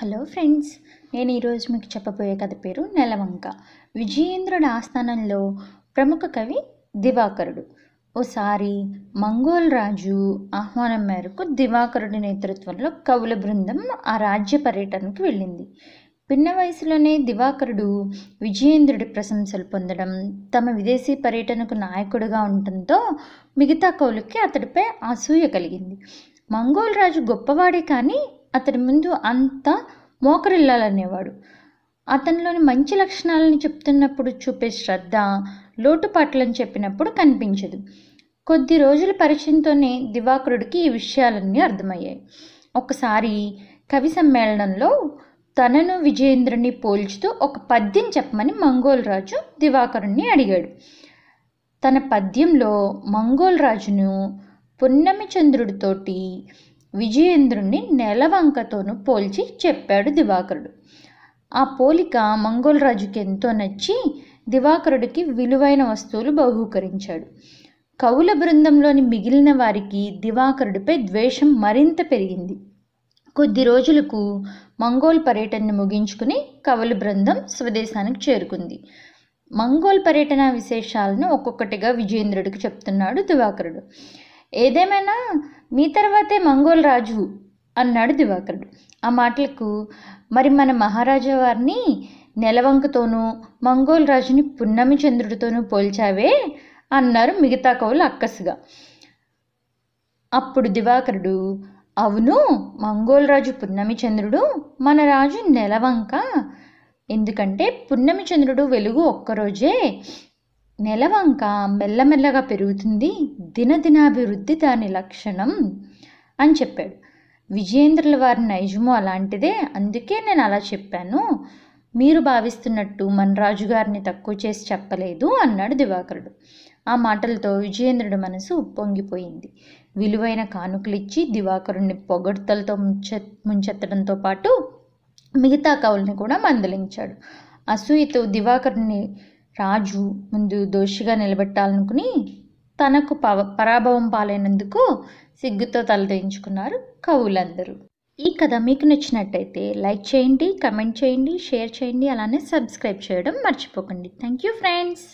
hello friends నేను ఈరోజు మీకు చెప్పబోయే కథ పేరు నెలవంక విజయేంద్రుడి ఆస్థానంలో ప్రముఖ కవి దివాకరుడు ఓసారి మంగోల్ రాజు ఆహ్వానం మేరకు దివాకరుడి నేతృత్వంలో కవుల బృందం ఆ రాజ్య పర్యటనకు వెళ్ళింది పిన్న వయసులోనే దివాకరుడు విజయేంద్రుడి ప్రశంసలు పొందడం తమ విదేశీ పర్యటనకు నాయకుడుగా ఉండటంతో మిగతా కవులకి అతడిపై అసూయ కలిగింది మంగోల్ రాజు గొప్పవాడే కానీ అతని ముందు అంతా మోకరిల్లాలనేవాడు అతనిలోని మంచి లక్షణాలను చెప్తున్నప్పుడు చూపే శ్రద్ధ లోటుపాట్లను చెప్పినప్పుడు కనిపించదు కొద్ది రోజుల పరిచయంతోనే దివాకరుడికి ఈ విషయాలన్నీ అర్థమయ్యాయి ఒకసారి కవి సమ్మేళనంలో తనను విజయేంద్రుని పోల్చుతూ ఒక పద్యం చెప్పమని మంగోల్ రాజు దివాకరుణ్ణి అడిగాడు తన పద్యంలో మంగోల్ రాజును పున్నమి చంద్రుడితోటి విజయేంద్రుణ్ణి నెలవంకతోనూ పోల్చి చెప్పాడు దివాకరుడు ఆ పోలిక మంగోల్ రాజుకి ఎంతో నచ్చి దివాకరుడికి విలువైన వస్తువులు బహూకరించాడు కవుల బృందంలోని మిగిలిన వారికి దివాకరుడిపై ద్వేషం మరింత పెరిగింది కొద్ది రోజులకు మంగోల్ పర్యటనను ముగించుకుని కవుల బృందం స్వదేశానికి చేరుకుంది మంగోల్ పర్యటన విశేషాలను ఒక్కొక్కటిగా విజేంద్రుడికి చెప్తున్నాడు దివాకరుడు ఏదేమైనా మీ తర్వాతే మంగోల్ రాజు అన్నాడు దివాకరుడు ఆ మాటలకు మరి మన మహారాజా వారిని నెలవంకతోనూ మంగోల్ రాజుని పున్నమి చంద్రుడితోనూ పోల్చావే అన్నారు మిగతా కవులు అక్కసుగా అప్పుడు దివాకరుడు అవును మంగోల్ రాజు పున్నమి చంద్రుడు మన రాజు నెలవంక ఎందుకంటే పున్నమి చంద్రుడు వెలుగు ఒక్కరోజే నెలవంక మెల్లమెల్లగా పెరుగుతుంది దినదినాభివృద్ధి దాని లక్షణం అని చెప్పాడు విజయేంద్రుల వారి నైజము అలాంటిదే అందుకే నేను అలా చెప్పాను మీరు భావిస్తున్నట్టు మన రాజుగారిని తక్కువ చేసి చెప్పలేదు అన్నాడు దివాకరుడు ఆ మాటలతో విజయేంద్రుడి మనసు ఉప్పొంగిపోయింది విలువైన కానుకలిచ్చి దివాకరుణ్ణి పొగడ్తలతో ముంచె ముంచెత్తడంతో పాటు మిగతా కవుల్ని కూడా మందలించాడు అసూయతో దివాకరుణ్ణి రాజు ముందు దోషిగా నిలబెట్టాలనుకుని తనకు పవ పరాభవం పాలైనందుకు సిగ్గుతో తలదించుకున్నారు కవులందరూ ఈ కథ మీకు నచ్చినట్టయితే లైక్ చేయండి కమెంట్ చేయండి షేర్ చేయండి అలానే సబ్స్క్రైబ్ చేయడం మర్చిపోకండి థ్యాంక్ యూ ఫ్రెండ్స్